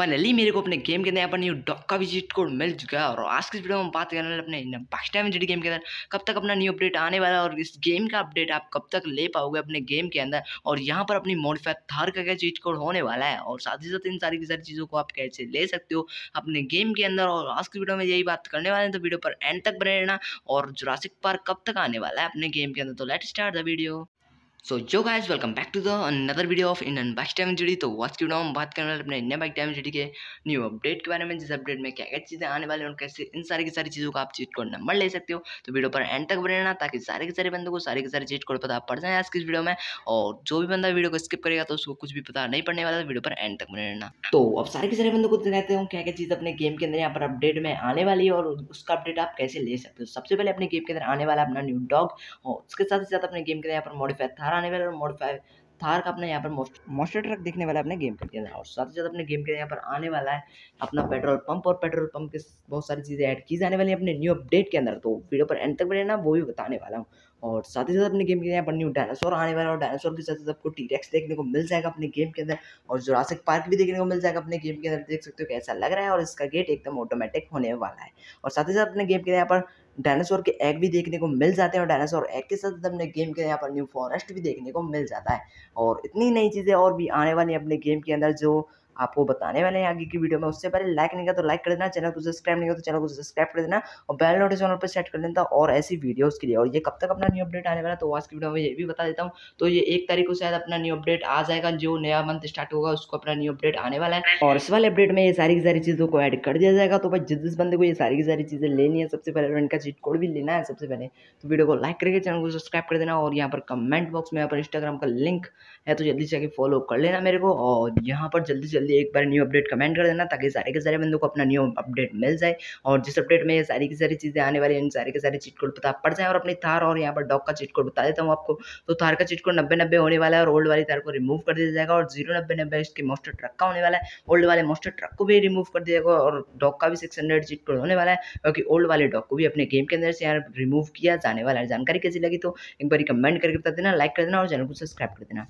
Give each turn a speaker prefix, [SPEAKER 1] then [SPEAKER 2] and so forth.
[SPEAKER 1] finally मेरे को अपने गेम के अंदर यहाँ पर न्यू डॉक का विजिट कोड मिल चुका है और आज के वीडियो में हम बात करने अपने हैं टाइम जी गेम के अंदर कब तक अपना न्यू अपडेट आने वाला है और इस गेम का अपडेट आप कब तक ले पाओगे अपने गेम के अंदर और यहाँ पर अपनी मॉडिफाइड थार का क्या चीट कोड होने वाला है और साथ ही साथ इन सारी की सारी चीज़ों को आप कैसे ले सकते हो अपने गेम के अंदर और आज की वीडियो में यही बात करने वाले हैं तो वीडियो पर एंड तक बने रहना और जुरासिक पार्क कब तक आने वाला है अपने गेम के अंदर तो let start the video so जो guys welcome back to the another video of Indian bike time जी तो वॉच की हम बात करने वाले अपने इंडियन बाइक टाइम जी के न्यू अपडेट के बारे में जिस अपडेट में क्या क्या चीज़ें आने वाली हैं और कैसे इन सारी की सारी चीज़ों का आप चीट कोड नंबर ले सकते हो तो वीडियो पर एंड तक बने रहना ताकि सारे के सारे बंदों को सारे के सारे चीट कोड पता पड़ जाए आज की वीडियो में और जो भी बंदा वीडियो को स्किप करेगा तो उसको कुछ भी पता नहीं पड़ने वाला वीडियो पर एंड तक बने रहना तो अब सारे के सारे बंदों को दिखाते हो क्या क्या चीज़ अपने गेम के अंदर यहाँ पर अपडेट में आने वाली है और उसका अपडेट आप कैसे ले सकते हो सबसे पहले अपने गेम के अंदर आने वाला अपना न्यू डॉग और उसके साथ ही साथ अपने गेम के अंदर यहाँ पर मॉडिफाइड था थार आने वाला मोड फाइव थार का अपने यहाँ पर मोस्ट मोस्टर ट्रक देखने वाला है अपने गेम के अंदर और साथ ही साथ अपने गेम के यहाँ पर आने वाला है अपना पेट्रोल पंप और पेट्रोल पंप के बहुत सारी चीज़ें ऐड की जाने वाली है अपने न्यू अपडेट के अंदर तो वीडियो पर एंड तक बने ना वो भी बताने वाला हूँ और साथ ही साथ अपने गेम के यहाँ पर न्यू डायनासोर आने वाला है और डायनासोर के साथ आपको टी रेक्स देखने को मिल जाएगा अपने गेम के अंदर और जोरासिक पार्क भी देखने को मिल जाएगा अपने गेम के अंदर देख सकते हो कैसा लग रहा है और इसका गेट एकदम ऑटोमेटिक होने वाला है और साथ ही साथ अपने गेम के यहाँ पर डायनासोर के एग भी देखने को मिल जाते हैं और डायनासोर एग के साथ अपने गेम के यहाँ पर न्यू फॉरेस्ट भी देखने को मिल जाता है और इतनी नई चीज़ें और भी आने वाली अपने गेम के अंदर जो आपको बताने वाले हैं आगे की वीडियो में उससे पहले लाइक नहीं किया तो लाइक कर देना चैनल को सब्सक्राइब नहीं किया तो चैनल को सब्सक्राइब कर देना और बेल नोटिफिकेशन पर सेट कर देना और ऐसी वीडियोस के लिए और ये कब तक अपना न्यू अपडेट आने वाला तो आज की वीडियो में ये भी बता देता हूँ तो ये एक तारीख को शायद अपना न्यू अपडेट आ जाएगा जो नया मंथ स्टार्ट होगा उसको अपना न्यू अपडेट आने वाला है और इस वाले अपडेट में ये सारी की सारी चीज़ों को एड कर दिया जाएगा तो भाई जिस जिस बंदे को ये सारी की सारी चीज़ें लेनी है सबसे पहले इनका चीट कोड भी लेना है सबसे पहले तो वीडियो को लाइक करके चैनल को सब्सक्राइब कर देना और यहाँ पर कमेंट बॉक्स में यहाँ पर इंस्टाग्राम का लिंक है तो जल्दी से आके फॉलो कर लेना मेरे को और यहाँ पर जल्दी से जल्दी एक बार न्यू अपडेट कमेंट कर देना ताकि सारे के सारे बंदों को अपना न्यू अपडेट मिल जाए और जिस अपडेट में सारी की सारी चीज़ें आने वाली हैं सारे के सारे चीट कोड पता पड़ जाए और अपनी थार और यहाँ पर डॉग का चीट कोड बता देता हूँ आपको तो थार का चीट कोड नब्बे नब्बे होने वाला है और ओल्ड वाली थार को रिमूव कर दिया जाएगा और जीरो नब्बे नब्बे इसके मोस्टर ट्रक का होने वाला है ओल्ड वाले मोस्टर ट्रक को भी रिमूव कर दिया जाएगा और डॉग का भी सिक्स हंड्रेड चीट कोड होने वाला है क्योंकि ओल्ड वाले डॉग को भी अपने गेम के अंदर से यहाँ रिमूव किया जाने वाला है जानकारी कैसी लगी तो एक बार कमेंट करके बता देना लाइक कर देना और चैनल को सब्सक्राइब कर देना